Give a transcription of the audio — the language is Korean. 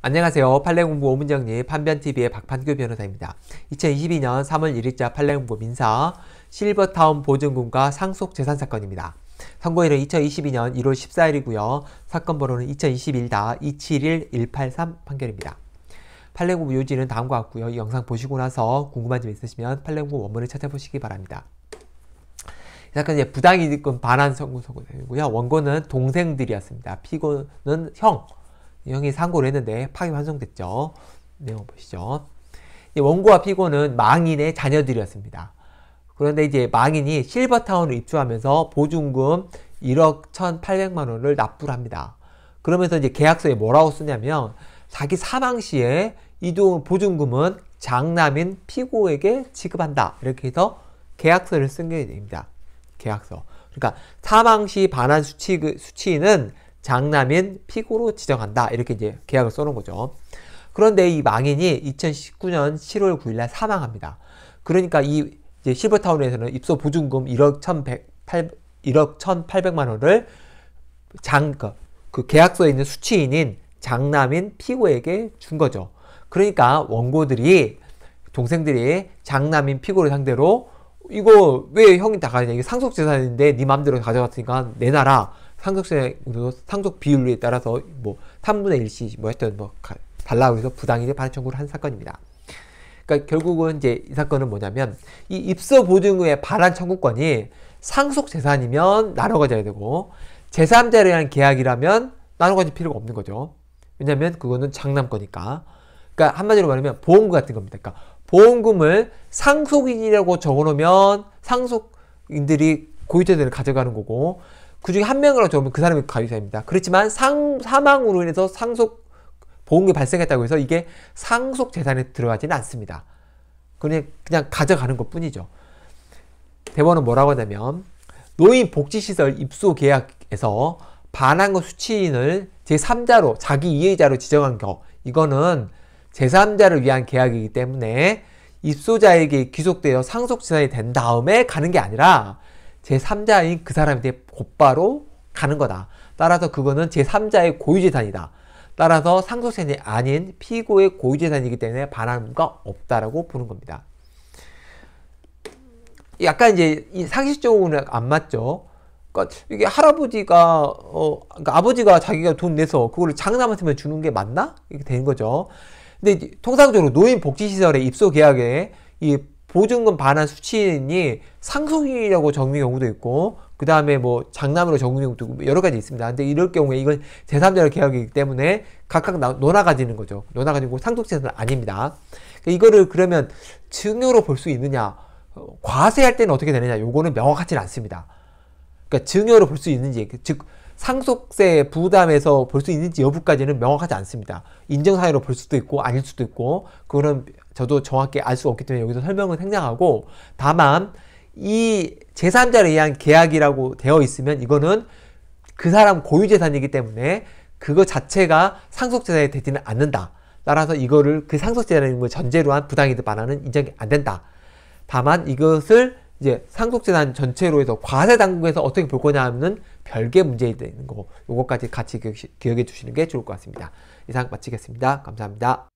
안녕하세요. 판례공부 오문정리 판변TV의 박판규 변호사입니다. 2022년 3월 1일자 판례공부 민사 실버타운 보증금과 상속재산 사건입니다. 선고일은 2022년 1월 14일이고요. 사건 번호는 2021-271-183 판결입니다. 판례공부 요지는 다음과 같고요. 이 영상 보시고 나서 궁금한 점 있으시면 판례공부 원문을 찾아보시기 바랍니다. 약간 이제 부당이득금 반환 선고 선고되고요. 원고는 동생들이었습니다. 피고는 형, 형이 상고를 했는데 파기환송됐죠. 내용 보시죠. 원고와 피고는 망인의 자녀들이었습니다. 그런데 이제 망인이 실버타운을 입주하면서 보증금 1억 1,800만 원을 납부를 합니다. 그러면서 이제 계약서에 뭐라고 쓰냐면 자기 사망 시에 이 돈 보증금은 장남인 피고에게 지급한다. 이렇게 해서 계약서를 쓴 게 됩니다. 계약서. 그러니까 사망 시 반환 수치, 수치인은 장남인 피고로 지정한다. 이렇게 이제 계약을 써놓은 거죠. 그런데 이 망인이 2019년 7월 9일날 사망합니다. 그러니까 이 이제 실버타운에서는 입소 보증금 1억 1,108, 1억 1,800만 원을 장, 그, 그 계약서에 있는 수취인인 장남인 피고에게 준 거죠. 그러니까 원고들이 동생들이 장남인 피고를 상대로 이거 왜 형이 다 가냐 이게 상속재산인데 네 맘대로 가져갔으니까 내놔라 상속세도 상속 비율에 따라서 뭐 3분의 1씩 뭐 했던 뭐 달라고 해서 부당이득 반환 청구를 한 사건입니다. 그러니까 결국은 이제 이 사건은 뭐냐면 이 입소 보증의 후 반환 청구권이 상속 재산이면 나눠 가져야 되고 제3자에 의한 계약이라면 나눠 가질 필요가 없는 거죠. 왜냐면 그거는 장남 거니까. 그러니까 한마디로 말하면 보험금 같은 겁니다. 그러니까 보험금을 상속인이라고 적어 놓으면 상속인들이 고유자들을 가져가는 거고 그 중에 한 명이라도 적으면 그 사람이 가유사입니다. 그렇지만 상, 사망으로 인해서 상속 보험이 발생했다고 해서 이게 상속 재산에 들어가지는 않습니다. 그냥, 그냥 가져가는 것 뿐이죠. 대법원은 뭐라고 하냐면 노인 복지시설 입소 계약에서 반환금 수취인을 제3자로 자기 이해자로 지정한 경우 이거는 제3자를 위한 계약이기 때문에 입소자에게 귀속되어 상속재산이 된 다음에 가는 게 아니라 제3자인 그 사람한테 곧바로 가는 거다. 따라서 그거는 제3자의 고유재산이다. 따라서 상속세이 아닌 피고의 고유재산이기 때문에 반환가 없다라고 보는 겁니다. 약간 이제 이 상식적으로는 안 맞죠. 그러니까 이게 할아버지가 어 그러니까 아버지가 자기가 돈 내서 그거를 장남한테만 주는 게 맞나? 이렇게 되는 거죠. 근데 통상적으로 노인 복지 시설의 입소 계약에 이 보증금 반환 수취인이 상속이라고 인 적는 경우도 있고 그 다음에 뭐 장남으로 적는 경우도 있고 뭐 여러 가지 있습니다. 근데 이럴 경우에 이건 제3자로 계약이기 때문에 각각 논아 가지는 거죠. 논아 가지고 상속세는 아닙니다. 그러니까 이거를 그러면 증여로 볼 수 있느냐 어, 과세할 때는 어떻게 되느냐 요거는 명확하지 않습니다. 그러니까 증여로 볼 수 있는지 즉 상속세 부담에서 볼 수 있는지 여부까지는 명확하지 않습니다. 인정사유로 볼 수도 있고 아닐 수도 있고 그거는 저도 정확히 알 수 없기 때문에 여기서 설명은 생략하고 다만 이 제3자를 위한 계약이라고 되어 있으면 이거는 그 사람 고유재산이기 때문에 그거 자체가 상속재산이 되지는 않는다. 따라서 이거를 그상속재산이걸 전제로 한 부당이득 반환은 인정이 안 된다. 다만 이것을 이제 상속재산 전체로 해서 과세 당국에서 어떻게 볼 거냐 하면 별개 문제이 되는 거고 요것까지 같이 기억해 주시는 게 좋을 것 같습니다. 이상 마치겠습니다. 감사합니다.